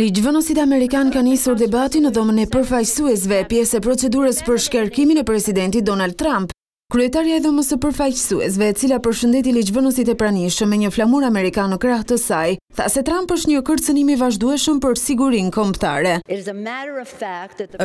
Ligjvënësit Amerikan ka njësur debatin në dhomën e përfajsuesve pjesë e procedurës për shkerkimin e presidentit Donald Trump. Kryetarja e dhomës e përfajsuesve, cila përshëndeti Ligjvënësit e pranishëm me një flamur Amerikan në krahë të saj, tha se Trump është një kërcënimi vazhdueshëm për sigurin komptare.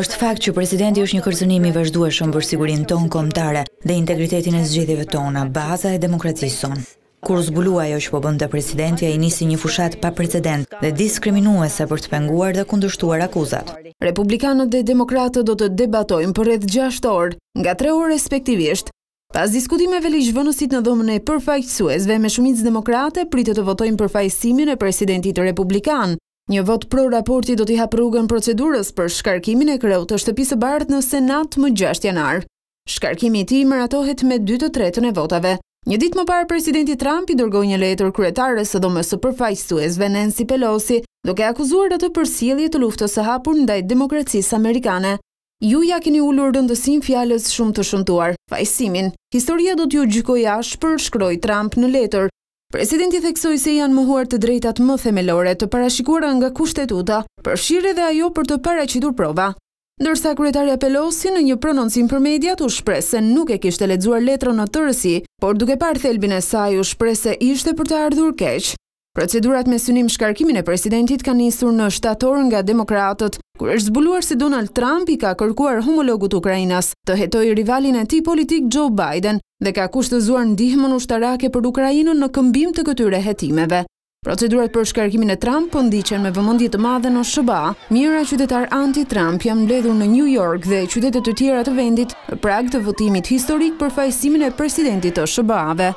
është fakt që presidenti është një kërcënimi vazhdueshëm për sigurin tonë komptare dhe integritetin e zgjithive tona, baza e demokracisë sonë. Kur zbulua jo që po bënd të presidentja i nisi një fushat pa precedent dhe diskriminuese për të penguar dhe kundushtuar akuzat. Republikanët dhe demokratët do të debatojnë për edhe gjasht orë, nga tre orë respektivisht. Pas diskutimeve lishë në dhomën e përfajqësuesve me shumitës demokrate, pritë të votojnë përfajqësimin e presidentit republikan. republikanë. Një vot pro raporti do t'i hapë rrugën procedurës për shkarkimin e kreu të shtëpisë bardë në Senat më gjasht janarë. Shkarkimi ti më me 2 të tretën e votave. Një ditë më parë, presidenti Trump i dërgoj një letër kretarës së dhomës së përfajtë Nancy Pelosi, doke akuzuar dhe të përsilje të luftës së hapur në dajtë demokracisë amerikane. Ju ja keni ullur dëndësim fjales shumë të shëntuar. Fajsimin, historia do t'ju gjykoj ash për shkroj Trump në letër. Presidenti theksoj se janë muhuar të drejtat më themelore të parashikuar nga kushtetuta, përshire dhe ajo për të paracitur prova. Ndërsa kretarja Pelosi në një prononcim për mediat u shpre se nuk e kishtë e ledzuar letrën në tërësi, por duke parë thelbin e saj u shpre se ishte për të ardhur keqë. Procedurat me synim shkarkimin e presidentit ka njësur në shtatorën nga demokratët, kur është zbuluar se Donald Trump i ka kërkuar homologut Ukrajinas të hetoj rivalin e ti politik Joe Biden dhe ka kushtëzuar ndihmon ushtarake për Ukrajinën në këmbim të këtyre hetimeve. Procedurat për shkarkimin e Trump po ndiqen me vëmendje të madhe në SBA. Mira qytetar anti-Trump janë mbledhur në New York dhe qytete të tjera të vendit në prag të votimit historik për fajësimin e presidentit të SBA-ve.